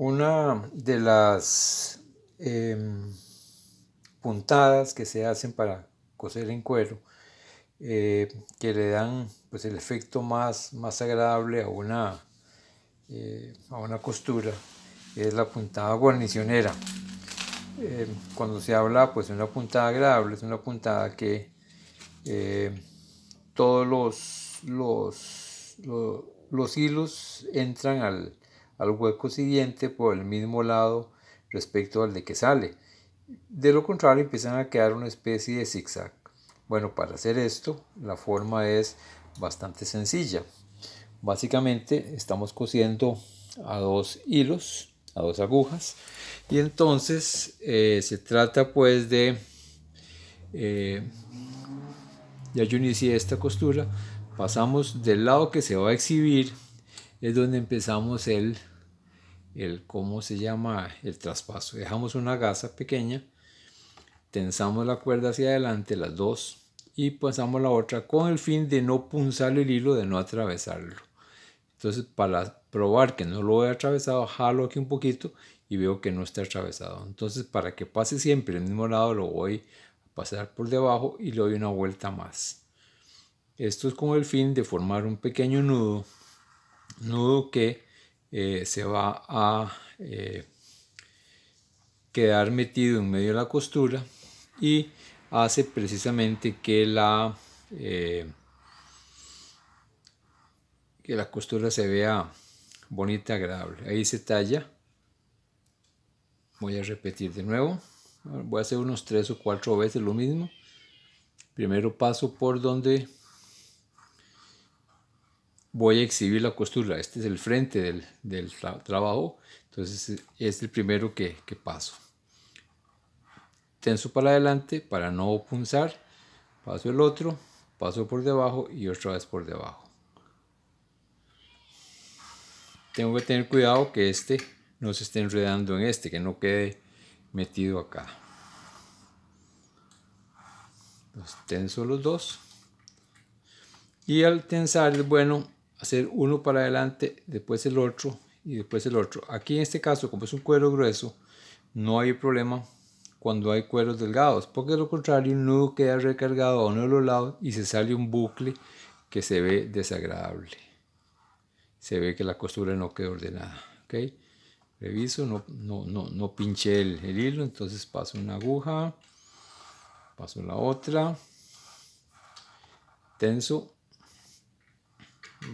Una de las em, puntadas que se hacen para coser en cuero, eh, que le dan pues, el efecto más, más agradable a una, eh, a una costura, es la puntada guarnicionera. Em, cuando se habla pues, de una puntada agradable, es una puntada que em, todos los, los, los hilos entran al, al hueco siguiente por el mismo lado respecto al de que sale. De lo contrario empiezan a quedar una especie de zigzag. Bueno, para hacer esto la forma es bastante sencilla. Básicamente estamos cosiendo a dos hilos, a dos agujas, y entonces eh, se trata pues de... Eh, ya yo inicié esta costura, pasamos del lado que se va a exhibir, es donde empezamos el el cómo se llama el traspaso. Dejamos una gasa pequeña, tensamos la cuerda hacia adelante, las dos, y pasamos la otra con el fin de no punzar el hilo, de no atravesarlo. Entonces, para probar que no lo he atravesado, jalo aquí un poquito y veo que no está atravesado. Entonces, para que pase siempre el mismo lado, lo voy a pasar por debajo y le doy una vuelta más. Esto es con el fin de formar un pequeño nudo, nudo que eh, se va a eh, quedar metido en medio de la costura y hace precisamente que la, eh, que la costura se vea bonita, agradable. Ahí se talla. Voy a repetir de nuevo. Voy a hacer unos tres o cuatro veces lo mismo. Primero paso por donde voy a exhibir la costura. Este es el frente del, trabajo, entonces es el primero que, que paso. Tenso para adelante para no punzar, paso el otro, paso por debajo y otra vez por debajo. Tengo que tener cuidado que este no se esté enredando en este, que no quede metido acá. Los tenso los dos. Y al tensar es bueno hacer uno para adelante, después el otro y después el otro. Aquí en este caso, como es un cuero grueso, no hay problema cuando hay cueros delgados, porque de lo contrario el nudo queda recargado a uno de los lados y se sale un bucle que se ve desagradable. Se ve que la costura no queda ordenada. Reviso, no, no, no, no pinché el, el hilo, entonces paso una aguja, paso la otra, tenso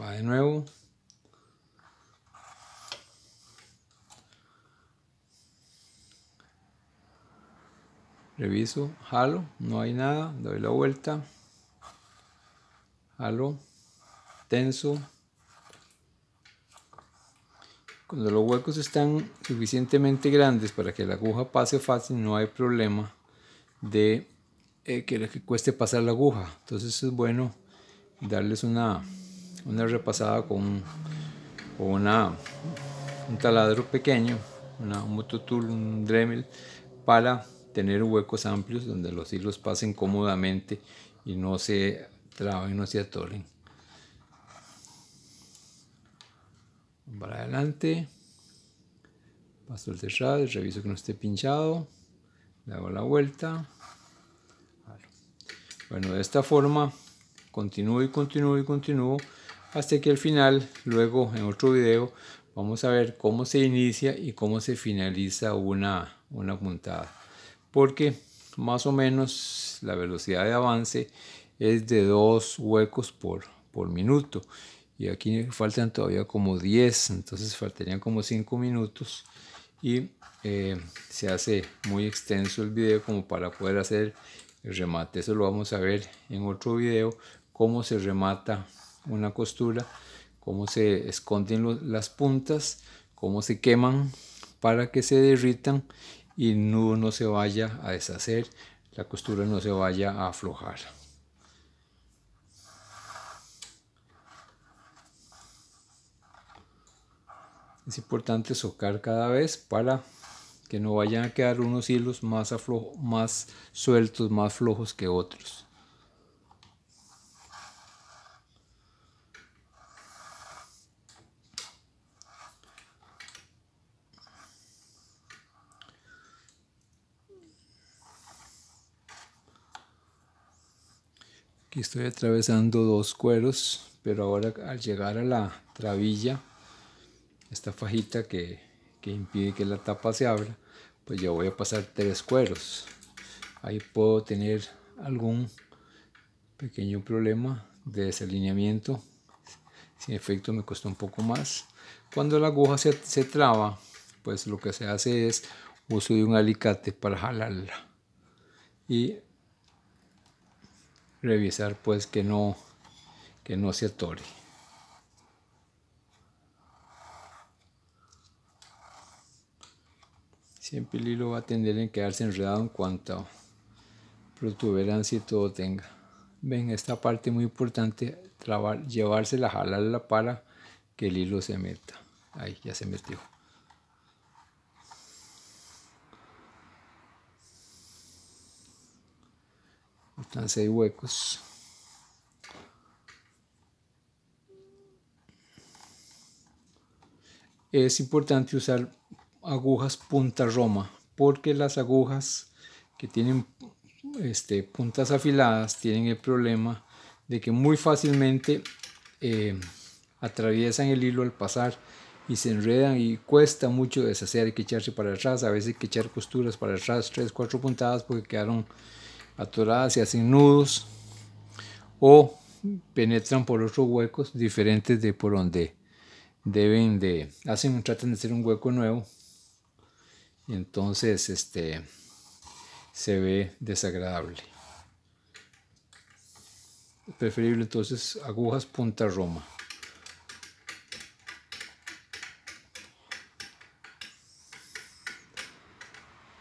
Va de nuevo. Reviso, jalo, no hay nada, doy la vuelta. Jalo, tenso. Cuando los huecos están suficientemente grandes para que la aguja pase fácil, no hay problema de eh, que, que cueste pasar la aguja. Entonces es bueno darles una una repasada con, una, un taladro pequeño, una, un mototool, un Dremel, para tener huecos amplios donde los hilos pasen cómodamente y no se traben, no se atoren. Para adelante, paso el cerrado, reviso que no esté pinchado, le hago la vuelta. Bueno, de esta forma continúo y continúo y continúo hasta que al final, luego en otro video, vamos a ver cómo se inicia y cómo se finaliza una, una puntada. Porque más o menos la velocidad de avance es de dos huecos por, por minuto. Y aquí faltan todavía como 10, entonces faltarían como 5 minutos. Y eh, se hace muy extenso el video como para poder hacer el remate. Eso lo vamos a ver en otro video, cómo se remata una costura, cómo se esconden las puntas, cómo se queman para que se derritan y no, no se vaya a deshacer, la costura no se vaya a aflojar. Es importante socar cada vez para que no vayan a quedar unos hilos más, más sueltos, más flojos que otros. estoy atravesando dos cueros, pero ahora al llegar a la trabilla, esta fajita que, impide que la tapa se abra, pues ya voy a pasar tres cueros. Ahí puedo tener algún pequeño problema de desalineamiento. Sin efecto me cuesta un poco más. Cuando la aguja se, se traba, pues lo que se hace es uso de un alicate para jalarla. Y revisar pues que no, que no se atore. Siempre el hilo va a tender en quedarse enredado en cuanto protuberancia y todo tenga. Ven, esta parte muy importante, trabar, llevársela, la para que el hilo se meta. Ahí ya se metió. Si huecos. Es importante usar agujas punta roma porque las agujas que tienen este, puntas afiladas tienen el problema de que muy fácilmente eh, atraviesan el hilo al pasar y se enredan y cuesta mucho deshacer, y que echarse para atrás, a veces hay que echar costuras para atrás, 3, 4 puntadas porque quedaron atoradas y hacen nudos o penetran por otros huecos diferentes de por donde deben de hacen tratan de hacer un hueco nuevo y entonces este se ve desagradable preferible entonces agujas punta roma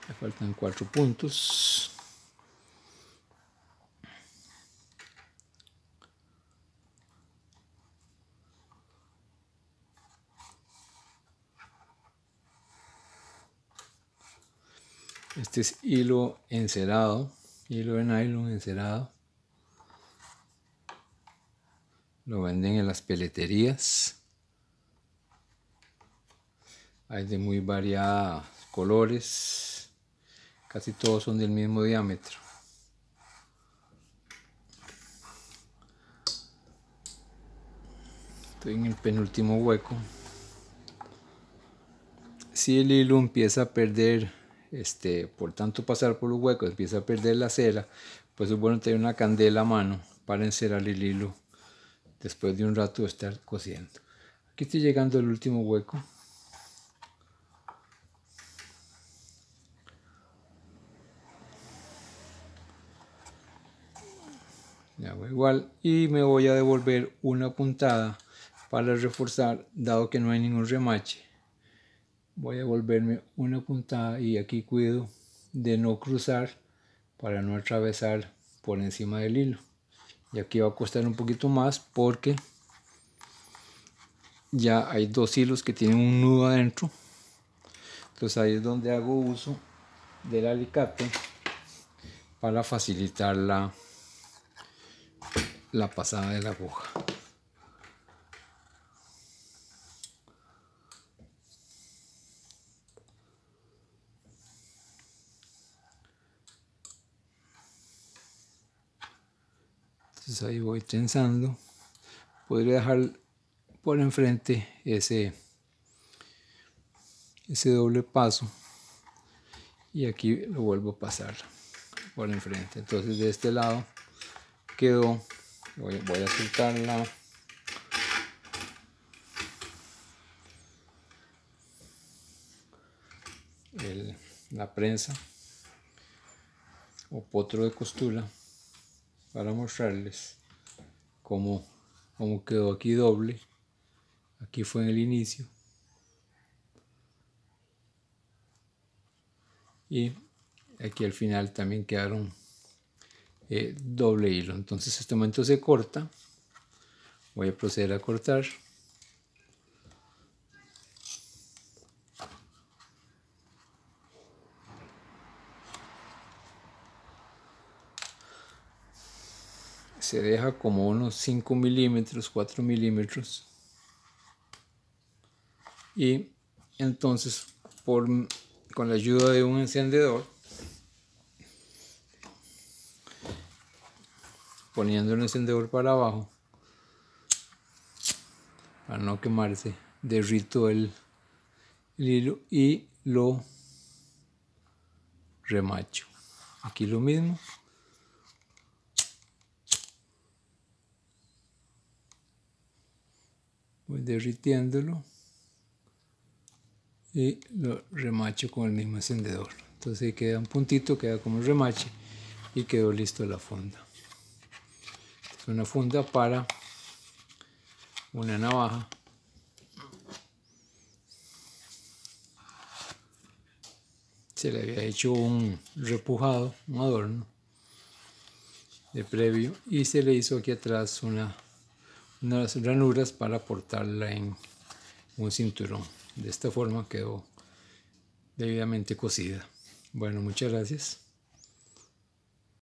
me faltan cuatro puntos Este es hilo encerado, hilo en nylon encerado. Lo venden en las peleterías. Hay de muy variados colores. Casi todos son del mismo diámetro. Estoy en el penúltimo hueco. Si el hilo empieza a perder este, por tanto pasar por los huecos empieza a perder la cera, pues es bueno tener una candela a mano para encerar el hilo después de un rato de estar cosiendo. Aquí estoy llegando al último hueco. Le hago igual y me voy a devolver una puntada para reforzar dado que no hay ningún remache voy a volverme una puntada y aquí cuido de no cruzar para no atravesar por encima del hilo y aquí va a costar un poquito más porque ya hay dos hilos que tienen un nudo adentro entonces ahí es donde hago uso del alicate para facilitar la, pasada de la aguja ahí voy trenzando. Podría dejar por enfrente ese, ese doble paso. Y aquí lo vuelvo a pasar por enfrente. Entonces de este lado quedó. Voy, a soltar la prensa o potro de costura para mostrarles cómo, quedó aquí doble. Aquí fue en el inicio. Y aquí al final también quedaron eh, doble hilo. Entonces este momento se corta. Voy a proceder a cortar. se deja como unos 5 milímetros, 4 milímetros. Y entonces, por, con la ayuda de un encendedor, poniendo el encendedor para abajo, para no quemarse, derrito el, el hilo y lo remacho. Aquí lo mismo. voy pues, derritiéndolo y lo remacho con el mismo encendedor. Entonces queda un puntito, queda como un remache y quedó listo la funda. Es una funda para una navaja. Se le había hecho un repujado, un adorno de previo y se le hizo aquí atrás una unas ranuras para portarla en un cinturón. De esta forma quedó debidamente cosida. Bueno, muchas gracias.